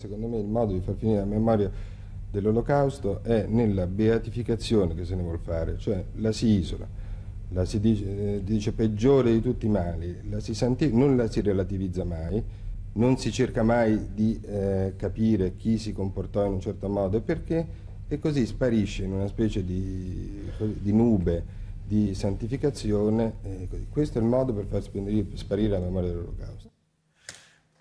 Secondo me il modo di far finire la memoria dell'olocausto è nella beatificazione che se ne vuole fare, cioè la si isola, la si dice, eh, dice peggiore di tutti i mali, la non la si relativizza mai, non si cerca mai di eh, capire chi si comportò in un certo modo e perché, e così sparisce in una specie di, di nube di santificazione. Eh, Questo è il modo per far sparire la memoria dell'olocausto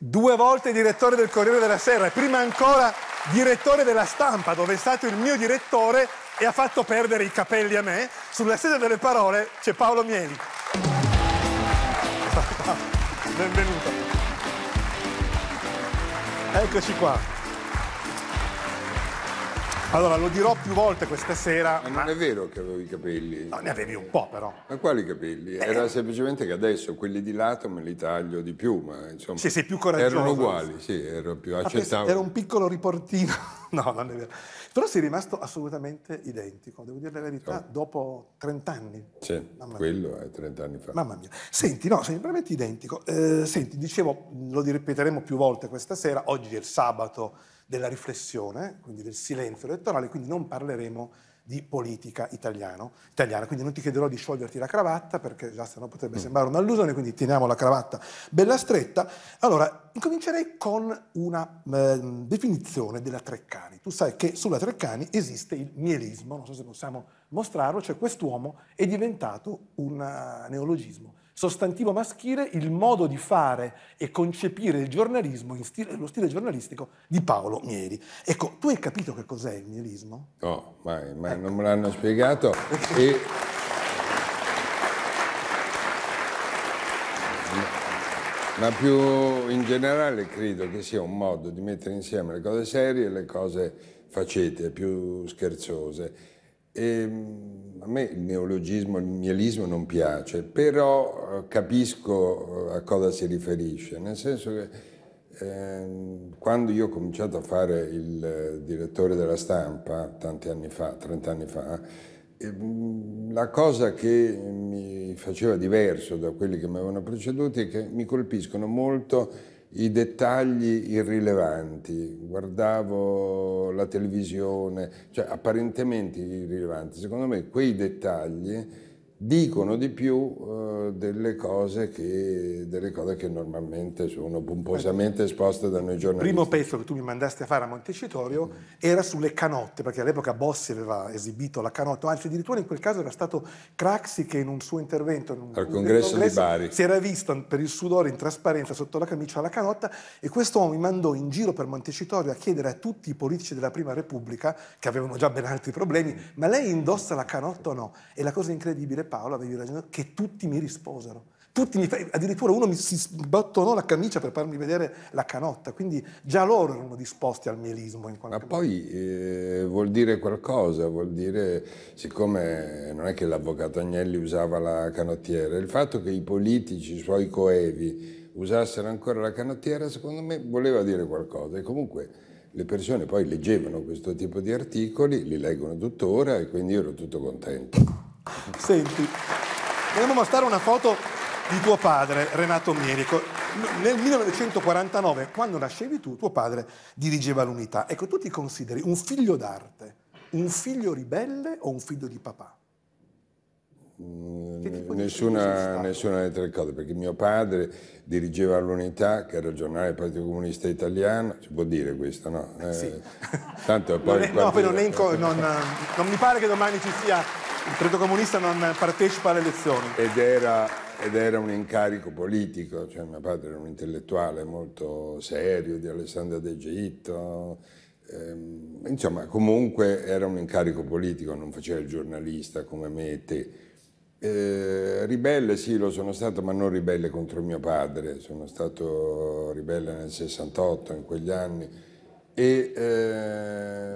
due volte direttore del Corriere della Sera e prima ancora direttore della stampa, dove è stato il mio direttore e ha fatto perdere i capelli a me. Sulla sede delle parole c'è Paolo Mieli. Benvenuto. Eccoci qua. Allora, lo dirò più volte questa sera. Ma, ma... non è vero che avevo i capelli. No, ne avevi un po', però. Ma quali capelli? Eh. Era semplicemente che adesso quelli di lato me li taglio di più, ma insomma. Sì, sei più coraggioso. Erano uguali, sì, ero più ah, accettato. Era un piccolo riportino. no, non è vero. Però sei rimasto assolutamente identico, devo dire la verità, so. dopo 30 anni. Sì, quello è 30 anni fa. Mamma mia. Senti, no, sei veramente identico. Eh, senti, dicevo, lo ripeteremo più volte questa sera, oggi è il sabato della riflessione, quindi del silenzio elettorale, quindi non parleremo di politica italiano, italiana. Quindi non ti chiederò di scioglierti la cravatta perché già se no potrebbe mm. sembrare un'allusione, quindi teniamo la cravatta bella stretta. Allora, incomincerei con una eh, definizione della Treccani. Tu sai che sulla Treccani esiste il mielismo, non so se possiamo mostrarlo, cioè quest'uomo è diventato un uh, neologismo sostantivo maschile il modo di fare e concepire il giornalismo, stile, lo stile giornalistico di Paolo Mieri. Ecco, tu hai capito che cos'è il mierismo? No, mai, mai ecco. non me l'hanno spiegato. e... Ma più in generale credo che sia un modo di mettere insieme le cose serie e le cose facete, più scherzose e ehm, a me il neologismo, il mielismo non piace, però eh, capisco eh, a cosa si riferisce, nel senso che ehm, quando io ho cominciato a fare il eh, direttore della stampa, tanti anni fa, 30 anni fa, ehm, la cosa che mi faceva diverso da quelli che mi avevano preceduto è che mi colpiscono molto i dettagli irrilevanti, guardavo la televisione, cioè apparentemente irrilevanti. Secondo me quei dettagli dicono di più eh, delle, cose che, delle, cose che, normalmente sono pomposamente esposte da noi giornalisti. Il primo pezzo che tu mi mandaste a fare a Montecitorio mm. era sulle canotte, perché all'epoca Bossi aveva esibito la canotta, anzi addirittura in quel caso era stato Craxi che in un suo intervento in un, al congresso, congresso, di Bari si era visto per il sudore in trasparenza sotto la camicia la canotta e questo uomo mi mandò in giro per Montecitorio a chiedere a tutti i politici della Prima Repubblica, che avevano già ben altri problemi, ma lei indossa la canotta o no? E la cosa incredibile Paolo avevi ragione, che tutti mi risposero. Tutti mi, addirittura uno mi si sbottonò la camicia per farmi vedere la canotta, quindi già loro erano disposti al mielismo. In qualche Ma modo. poi eh, vuol dire qualcosa, vuol dire, siccome non è che l'avvocato Agnelli usava la canottiera, il fatto che i politici, i suoi coevi, usassero ancora la canottiera, secondo me voleva dire qualcosa. E comunque le persone poi leggevano questo tipo di articoli, li leggono tuttora e quindi io ero tutto contento. Senti, vogliamo mostrare una foto di tuo padre, Renato Mierico. Nel 1949, quando nascevi tu, tuo padre dirigeva l'unità. Ecco, tu ti consideri un figlio d'arte, un figlio ribelle o un figlio di papà? Mm, nessuna, nessuna delle tre cose, perché mio padre dirigeva l'Unità, che era il giornale del Partito Comunista Italiano, si può dire questo, no? Eh, sì. Tanto poi... non, è, no, non, è, non, non mi pare che domani ci sia il Partito Comunista non partecipa alle elezioni. Ed era, ed era un incarico politico, cioè mio padre era un intellettuale molto serio di Alessandro d'Egitto, ehm, insomma comunque era un incarico politico, non faceva il giornalista come me e te. Eh, ribelle sì, lo sono stato, ma non ribelle contro mio padre, sono stato ribelle nel 68, in quegli anni e eh,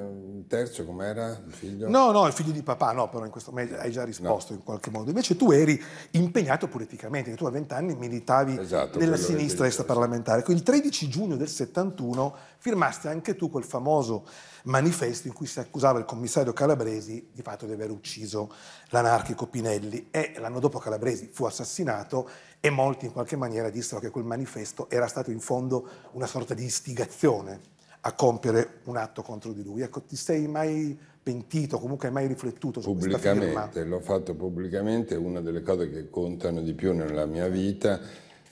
terzo com'era il figlio? No, no, il figlio di papà, no, però in questo momento hai già risposto no. in qualche modo. Invece tu eri impegnato politicamente, tu a vent'anni militavi esatto, nella sinistra est parlamentare. Il 13 giugno del 71 firmaste anche tu quel famoso manifesto in cui si accusava il commissario Calabresi di fatto di aver ucciso l'anarchico Pinelli e l'anno dopo Calabresi fu assassinato e molti in qualche maniera dissero che quel manifesto era stato in fondo una sorta di istigazione a compiere un atto contro di lui. Ecco, ti sei mai pentito, comunque hai mai riflettuto su questa firma? Pubblicamente, l'ho fatto pubblicamente, una delle cose che contano di più nella mia vita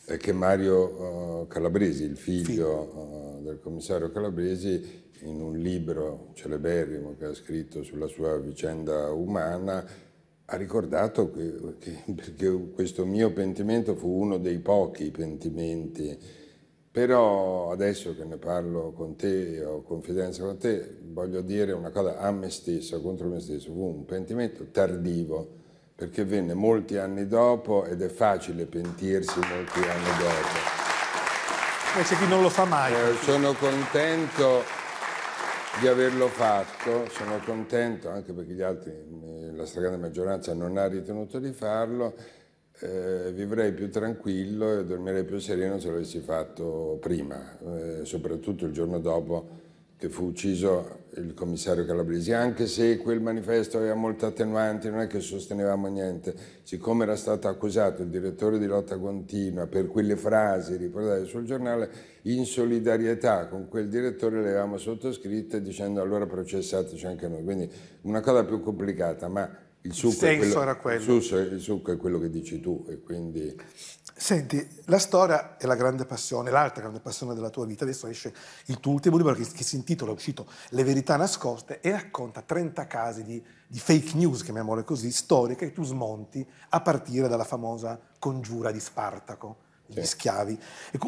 è che Mario eh, Calabresi, il figlio uh, del commissario Calabresi, in un libro celeberrimo che ha scritto sulla sua vicenda umana, ha ricordato che, che questo mio pentimento fu uno dei pochi pentimenti però adesso che ne parlo con te, ho confidenza con te, voglio dire una cosa a me stesso, contro me stesso. Fu un pentimento tardivo, perché venne molti anni dopo ed è facile pentirsi molti anni dopo. E c'è chi non lo fa mai. Eh, sono contento di averlo fatto, sono contento anche perché gli altri, eh, la stragrande maggioranza, non ha ritenuto di farlo eh, vivrei più tranquillo e dormirei più sereno se l'avessi fatto prima, eh, soprattutto il giorno dopo che fu ucciso il commissario Calabresi, anche se quel manifesto aveva molte attenuanti, non è che sostenevamo niente, siccome era stato accusato il direttore di lotta continua per quelle frasi riportate sul giornale, in solidarietà con quel direttore le avevamo sottoscritte dicendo allora processateci anche noi, quindi una cosa più complicata, ma il succo, il quello, era quello. Il, succo, è quello che dici tu e quindi... Senti, la storia è la grande passione, l'altra grande passione della tua vita. Adesso esce il tuo ultimo libro che, che si intitola, è uscito Le verità nascoste e racconta 30 casi di, di fake news, chiamiamole così, storiche che tu smonti a partire dalla famosa congiura di Spartaco gli schiavi.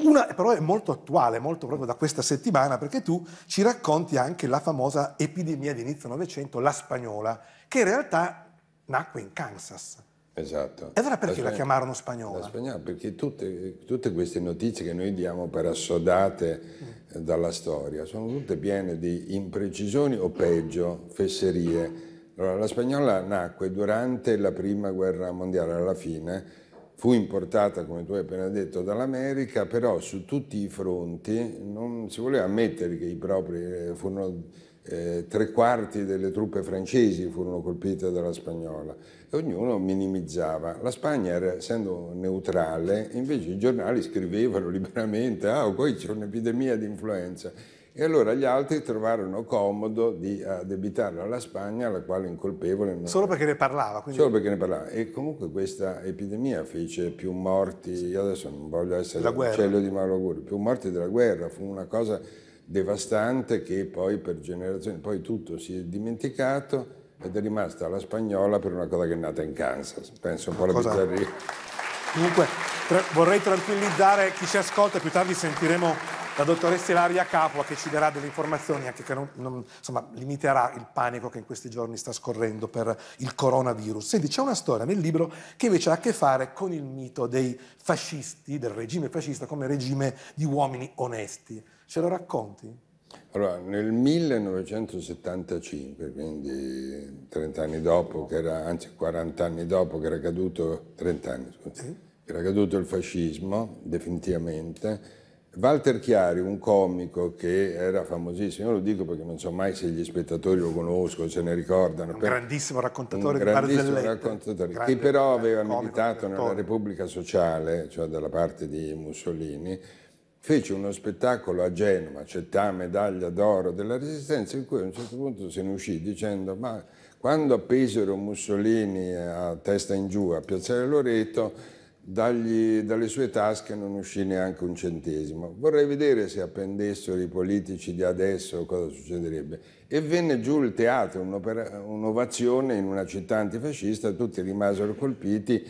Una però è molto attuale, molto proprio da questa settimana, perché tu ci racconti anche la famosa epidemia di inizio Novecento, la spagnola, che in realtà nacque in Kansas. Esatto. E allora perché la, la chiamarono spagnola? La spagnola, perché tutte, tutte, queste notizie che noi diamo per assodate mm. Eh, dalla storia sono tutte piene di imprecisioni o peggio, fesserie. Allora, la spagnola nacque durante la prima guerra mondiale, alla fine, fu importata, come tu hai appena detto, dall'America, però su tutti i fronti non si voleva ammettere che i propri eh, furono eh, tre quarti delle truppe francesi furono colpite dalla spagnola e ognuno minimizzava. La Spagna, essendo neutrale, invece i giornali scrivevano liberamente, ah, poi oh, c'è un'epidemia di influenza. E allora gli altri trovarono comodo di addebitarla alla Spagna, la quale incolpevole. Non Solo perché ne parlava. Quindi... Solo perché ne parlava. E comunque questa epidemia fece più morti, io adesso non voglio essere un cielo di malaugurio, più morti della guerra, fu una cosa devastante che poi per generazioni, poi tutto si è dimenticato ed è rimasta la spagnola per una cosa che è nata in Kansas. Penso un po' alla cosa... bizzarria. Dunque, tra... vorrei tranquillizzare chi ci ascolta, più tardi sentiremo la dottoressa Ilaria Capua che ci darà delle informazioni anche che non, non, insomma, limiterà il panico che in questi giorni sta scorrendo per il coronavirus. Senti, c'è una storia nel libro che invece ha a che fare con il mito dei fascisti, del regime fascista come regime di uomini onesti. Ce lo racconti? Allora, nel 1975, quindi 30 anni dopo, era, anzi 40 anni dopo che era caduto, anni, scusa, sì. che era caduto il fascismo definitivamente, Walter Chiari, un comico che era famosissimo, io lo dico perché non so mai se gli spettatori lo conoscono, se ne ricordano. Un per, grandissimo raccontatore un di grandissimo raccontatore, grande, che però eh, aveva comico, militato nella Repubblica Sociale, cioè dalla parte di Mussolini, fece uno spettacolo a Genova, città medaglia d'oro della Resistenza, in cui a un certo punto se ne uscì dicendo ma quando appesero Mussolini eh, a testa in giù a Piazzale Loreto, dagli, dalle sue tasche non uscì neanche un centesimo. Vorrei vedere se appendessero i politici di adesso cosa succederebbe. E venne giù il teatro, un'ovazione in una città antifascista, tutti rimasero colpiti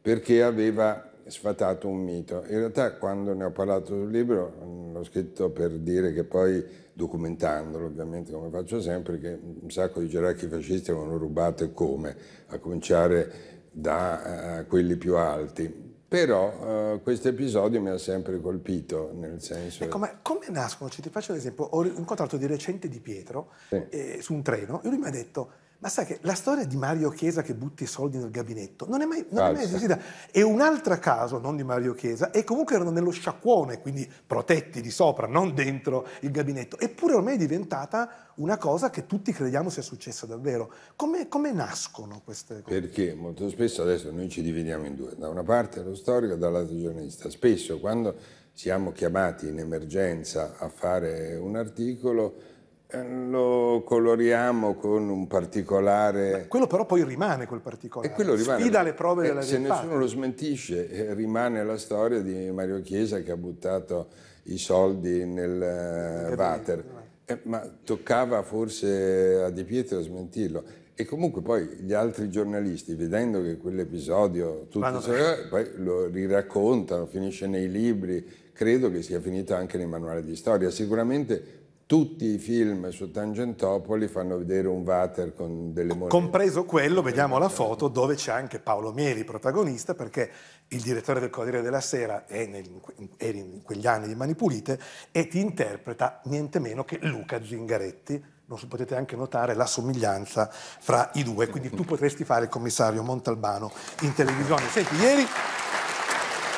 perché aveva sfatato un mito. In realtà quando ne ho parlato sul libro l'ho scritto per dire che poi, documentandolo ovviamente come faccio sempre, che un sacco di gerarchi fascisti avevano rubato e come, a cominciare da eh, quelli più alti. Però eh, questo episodio mi ha sempre colpito, nel senso... Ecco, ma come nascono? Cioè, ti faccio un esempio. Ho incontrato di recente Di Pietro sì. eh, su un treno e lui mi ha detto ma sai che la storia di Mario Chiesa che butti i soldi nel gabinetto non è mai, non è mai esistita. E un altro caso, non di Mario Chiesa, e comunque erano nello sciacquone, quindi protetti di sopra, non dentro il gabinetto. Eppure ormai è diventata una cosa che tutti crediamo sia successa davvero. Come, come nascono queste cose? Perché molto spesso adesso noi ci dividiamo in due, da una parte lo storico e dall'altra il giornalista. Spesso quando siamo chiamati in emergenza a fare un articolo eh, lo coloriamo con un particolare. Ma quello però poi rimane quel particolare. E quello rimane. Sfida le prove eh, della se Se nessuno lo smentisce, eh, rimane la storia di Mario Chiesa che ha buttato i soldi nel eh, water. Eh, ma toccava forse a Di Pietro smentirlo. E comunque poi gli altri giornalisti, vedendo che quell'episodio tutti se... poi lo riraccontano, finisce nei libri, credo che sia finito anche nei manuali di storia. Sicuramente tutti i film su Tangentopoli fanno vedere un water con delle monete. Compreso quello, vediamo la foto, dove c'è anche Paolo Mieli protagonista, perché il direttore del Corriere della Sera è nel, era in quegli anni di Mani Pulite e ti interpreta niente meno che Luca Zingaretti. Non potete anche notare la somiglianza fra i due, quindi tu potresti fare il commissario Montalbano in televisione. Senti, ieri,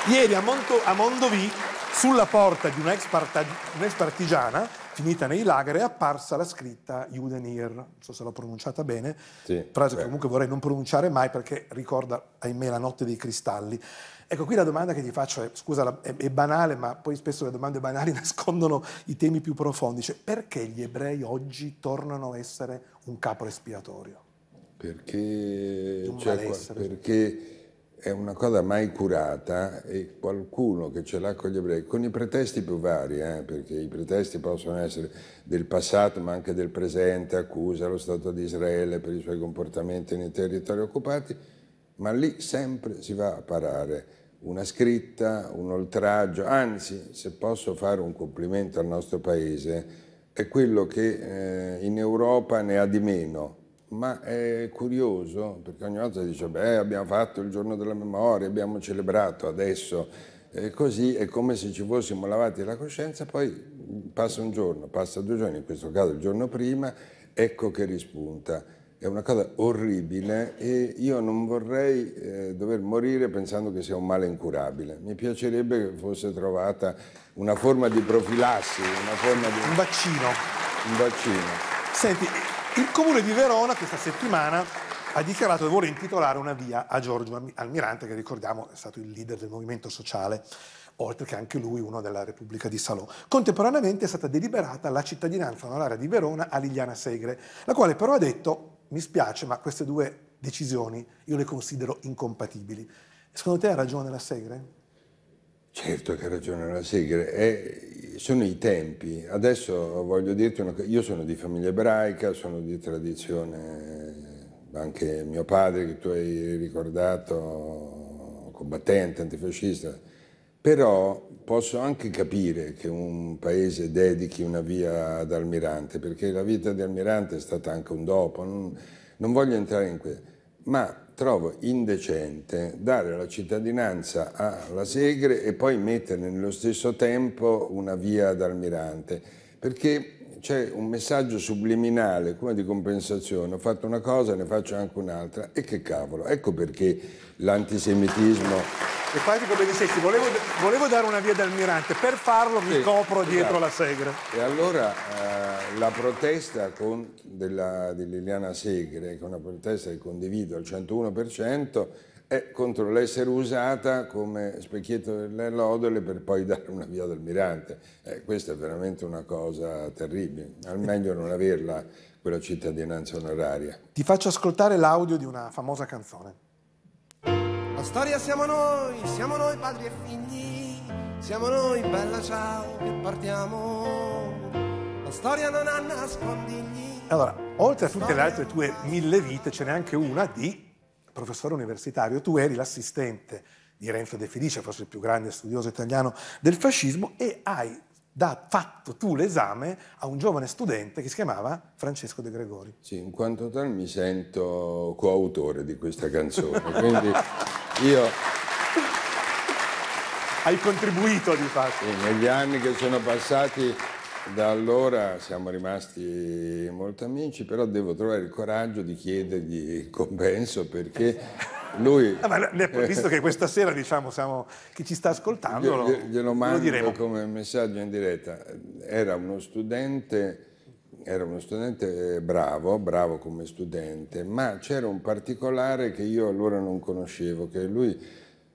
ieri a, Monto, a Mondovì, sulla porta di una ex partigiana, finita nei lager, è apparsa la scritta Judenir, non so se l'ho pronunciata bene, sì, frase ecco, che comunque vorrei non pronunciare mai perché ricorda, ahimè, la notte dei cristalli. Ecco, qui la domanda che ti faccio è, scusa, è, banale, ma poi spesso le domande banali nascondono i temi più profondi, cioè perché gli ebrei oggi tornano a essere un capo espiatorio? Perché... Un cioè, perché è una cosa mai curata e qualcuno che ce l'ha con gli ebrei, con i pretesti più vari, eh, perché i pretesti possono essere del passato ma anche del presente, accusa lo Stato di Israele per i suoi comportamenti nei territori occupati, ma lì sempre si va a parare una scritta, un oltraggio, anzi se posso fare un complimento al nostro paese è quello che eh, in Europa ne ha di meno ma è curioso, perché ogni volta si dice, beh, abbiamo fatto il giorno della memoria, abbiamo celebrato adesso, e così è come se ci fossimo lavati la coscienza, poi passa un giorno, passa due giorni, in questo caso il giorno prima, ecco che rispunta. È una cosa orribile e io non vorrei eh, dover morire pensando che sia un male incurabile. Mi piacerebbe che fosse trovata una forma di profilassi, una forma di... Un vaccino. Un vaccino. Senti, il comune di Verona questa settimana ha dichiarato di voler intitolare una via a Giorgio Almirante, che ricordiamo è stato il leader del movimento sociale, oltre che anche lui uno della Repubblica di Salò. Contemporaneamente è stata deliberata la cittadinanza onoraria di Verona a Liliana Segre, la quale però ha detto, mi spiace, ma queste due decisioni io le considero incompatibili. Secondo te ha ragione la Segre? Certo che ha ragione la Segre, e eh, sono i tempi. Adesso voglio dirti una cosa, io sono di famiglia ebraica, sono di tradizione, anche mio padre che tu hai ricordato, combattente, antifascista, però posso anche capire che un paese dedichi una via ad Almirante, perché la vita di Almirante è stata anche un dopo, non, non voglio entrare in questo, ma trovo indecente dare la cittadinanza alla Segre e poi mettere nello stesso tempo una via ad Almirante, perché c'è un messaggio subliminale come di compensazione, ho fatto una cosa, ne faccio anche un'altra e che cavolo, ecco perché l'antisemitismo... E poi come dicessi, volevo, volevo, dare una via d'almirante, per farlo mi copro dietro esatto. la Segre. E allora eh, la protesta con, della, di Liliana Segre, che è una protesta che condivido al 101%, è contro l'essere usata come specchietto delle lodole per poi dare una via d'almirante. Eh, questa è veramente una cosa terribile, al meglio non averla quella cittadinanza onoraria. Ti faccio ascoltare l'audio di una famosa canzone. La storia siamo noi, siamo noi padri e figli, siamo noi bella ciao che partiamo. La storia non ha nascondigli. Allora, oltre a tutte le altre tue mille vite, ce n'è anche una di professore universitario. Tu eri l'assistente di Renzo De Felice, forse il più grande studioso italiano del fascismo, e hai da fatto tu l'esame a un giovane studente che si chiamava Francesco De Gregori. Sì, in quanto tal mi sento coautore di questa canzone, quindi io... Hai contribuito di fatto. Sì, negli anni che sono passati da allora siamo rimasti molto amici, però devo trovare il coraggio di chiedergli il compenso perché lui... ah, ma visto che questa sera diciamo siamo, chi ci sta ascoltando glielo, glielo mando come messaggio in diretta. Era uno studente era uno studente bravo, bravo come studente, ma c'era un particolare che io allora non conoscevo, che lui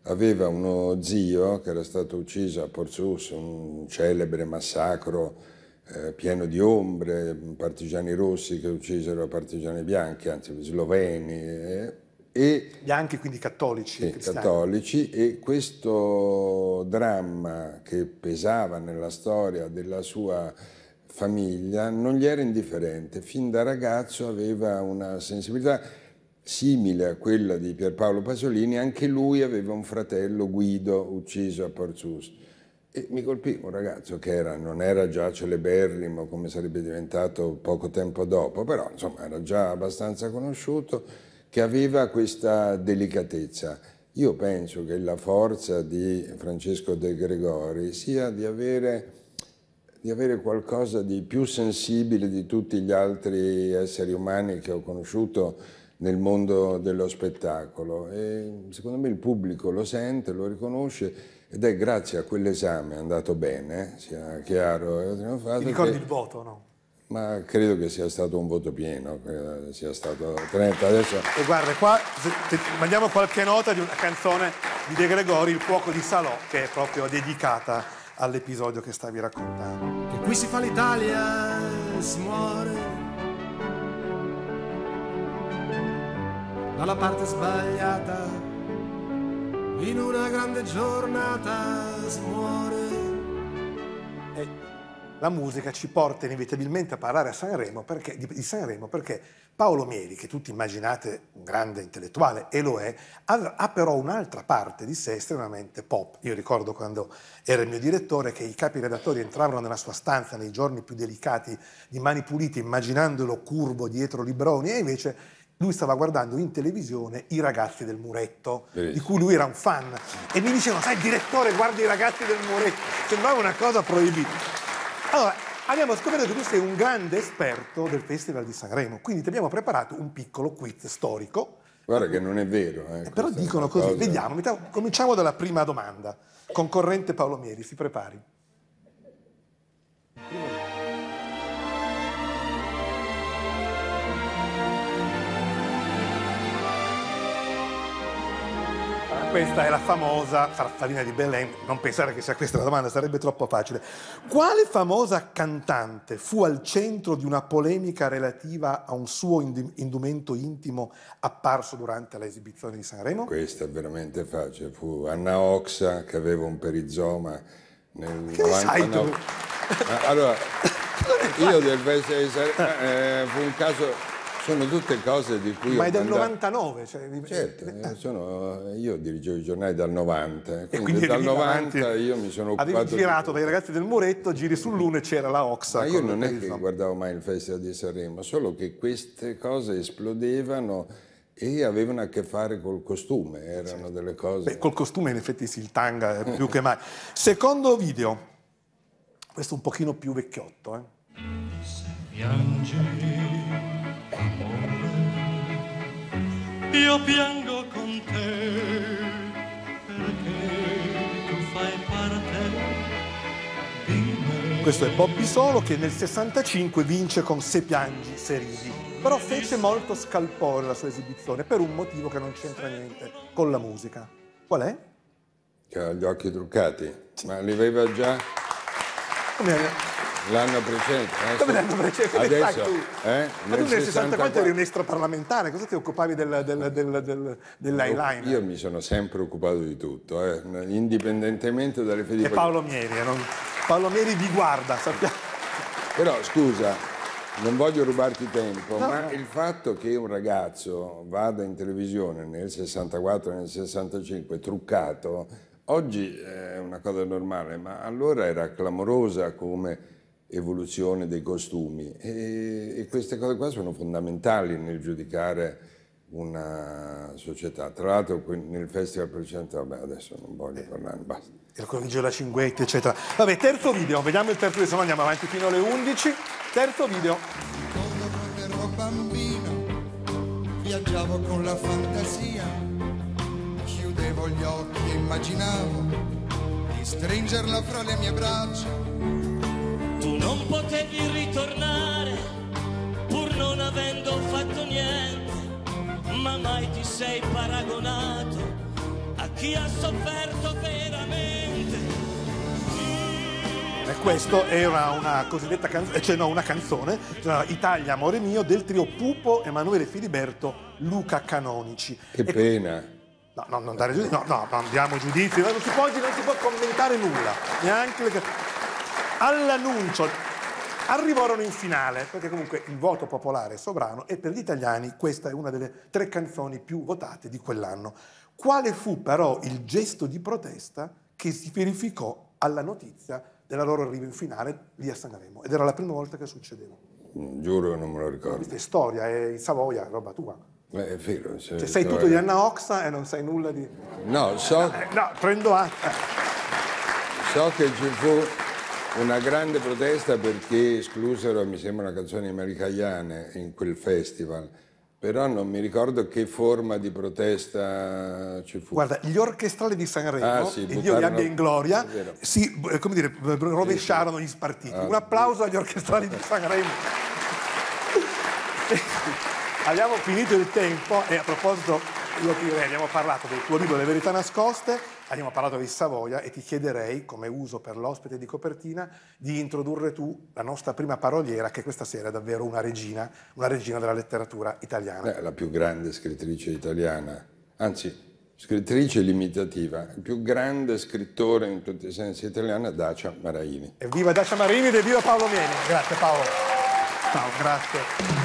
aveva uno zio che era stato ucciso a Porzus, un celebre massacro eh, pieno di ombre, partigiani rossi che uccisero partigiani bianchi, anzi sloveni. Eh, e, bianchi quindi cattolici. Sì, cattolici e questo dramma che pesava nella storia della sua famiglia non gli era indifferente, fin da ragazzo aveva una sensibilità simile a quella di Pierpaolo Pasolini, anche lui aveva un fratello Guido ucciso a Porzus. E mi colpì un ragazzo che era, non era già celeberrimo come sarebbe diventato poco tempo dopo, però insomma era già abbastanza conosciuto, che aveva questa delicatezza. Io penso che la forza di Francesco De Gregori sia di avere, di avere qualcosa di più sensibile di tutti gli altri esseri umani che ho conosciuto nel mondo dello spettacolo. E secondo me il pubblico lo sente, lo riconosce ed è grazie a quell'esame andato bene, sia chiaro. Eh, Ti ricordi che, il voto, no? Ma credo che sia stato un voto pieno, eh, sia stato 30. Adesso... E guarda, qua mandiamo qualche nota di una canzone di De Gregori, Il fuoco di Salò, che è proprio dedicata all'episodio che stavi raccontando. Che qui si fa l'Italia e si muore dalla parte sbagliata in una grande giornata smuore. E la musica ci porta inevitabilmente a parlare a Sanremo perché, di, Sanremo perché Paolo Mieli, che tutti immaginate un grande intellettuale, e lo è, ha però un'altra parte di sé estremamente pop. Io ricordo quando era il mio direttore che i capi redattori entravano nella sua stanza nei giorni più delicati di Mani Pulite, immaginandolo curvo dietro Libroni, e invece lui stava guardando in televisione I ragazzi del muretto, Bellissimo. di cui lui era un fan. E mi dicevano, sai, direttore, guarda I ragazzi del muretto. Sembrava una cosa proibita. Allora, abbiamo scoperto che tu sei un grande esperto del Festival di Sanremo, quindi ti abbiamo preparato un piccolo quiz storico. Guarda che non è vero. Eh, eh però dicono così, cosa... vediamo. Cominciamo dalla prima domanda. Concorrente Paolo Mieri, si prepari. Prima Questa è la famosa farfallina di Belen. Non pensare che sia questa la domanda, sarebbe troppo facile. Quale famosa cantante fu al centro di una polemica relativa a un suo indumento intimo apparso durante l'esibizione di Sanremo? Questa è veramente facile. Fu Anna Oxa che aveva un perizoma nel che 99. Allora, io del eh, fu un caso sono tutte cose di cui... Ma è del mandato... 99, cioè... Certo, eh, eh. sono... io dirigevo i giornali dal 90, quindi, quindi dal 90 avanti. io mi sono occupato... Avevi girato di... dai ragazzi del Muretto, giri sull'Uno e c'era la Oxa. Ma io non è che guardavo mai il Festival di Sanremo, solo che queste cose esplodevano e avevano a che fare col costume, erano certo. delle cose... Beh, col costume in effetti si il tanga eh, più che mai. Secondo video, questo un pochino più vecchiotto, eh? Piange amore, io piango con te perché tu fai parte di me. Questo è Bobby Solo che nel 65 vince con Se piangi, se ridi. Però fece molto scalpore la sua esibizione per un motivo che non c'entra niente con la musica. Qual è? Che ha gli occhi truccati, ma li aveva già... Eh, l'anno precedente. Adesso, Come l'anno precedente? Adesso, tu? Eh? Ma tu nel 64 eri un extraparlamentare, cosa ti occupavi del, del, del, del dell'eyeliner? Io mi sono sempre occupato di tutto, eh? indipendentemente dalle fedeli. E Paolo Mieri, eh, non... Paolo Mieri vi guarda, sappiamo. Però scusa, non voglio rubarti tempo, no, ma no. il fatto che un ragazzo vada in televisione nel 64 e nel 65 truccato, oggi è una cosa normale, ma allora era clamorosa come evoluzione dei costumi e, e queste cose qua sono fondamentali nel giudicare una società. Tra l'altro nel Festival precedente, vabbè, adesso non voglio eh, parlare, basta. Il Corrigio la Cinguetta, eccetera. Vabbè, terzo video, vediamo il terzo video, se no andiamo avanti fino alle 11. Terzo video. Quando ero bambino, viaggiavo con la fantasia, chiudevo gli occhi e immaginavo di stringerla fra le mie braccia tu non potevi ritornare pur non avendo fatto niente, ma mai ti sei paragonato a chi ha sofferto veramente. E questo era una cosiddetta canzone, eh, cioè no, una canzone, cioè Italia Amore Mio, del trio Pupo, Emanuele Filiberto, Luca Canonici. Che e pena. No, no, non dare giudizio, no, no, non diamo giudizio, non si può, non si può commentare nulla, neanche le... canzoni all'annuncio arrivarono in finale, perché comunque il voto popolare è sovrano e per gli italiani questa è una delle tre canzoni più votate di quell'anno. Quale fu però il gesto di protesta che si verificò alla notizia della loro arrivo in finale lì a Sanremo? Ed era la prima volta che succedeva. Mm, giuro che non me lo ricordo. Questa è storia, è in Savoia, roba tua. Beh, vero. Cioè, cioè, sai tutto di Anna Oxa e non sai nulla di... No, so... Eh, no, prendo atto. So che ci fu una grande protesta perché esclusero, mi sembra, una canzone di Maricagliane in quel festival. Però non mi ricordo che forma di protesta ci fu. Guarda, gli orchestrali di Sanremo, ah, sì, buttarono... Dio li abbia in gloria, si, eh, come dire, eh, rovesciarono gli spartiti. Ah, Un applauso agli orchestrali di Sanremo. abbiamo finito il tempo e a proposito, io direi, abbiamo parlato del tuo libro Le Verità Nascoste, abbiamo parlato di Savoia e ti chiederei, come uso per l'ospite di copertina, di introdurre tu la nostra prima paroliera, che questa sera è davvero una regina, una regina della letteratura italiana. Eh, la più grande scrittrice italiana, anzi scrittrice limitativa, il più grande scrittore in tutti i sensi italiana, Dacia Maraini. Evviva Dacia Maraini ed evviva Paolo Mieni. Grazie Paolo. Ciao, grazie.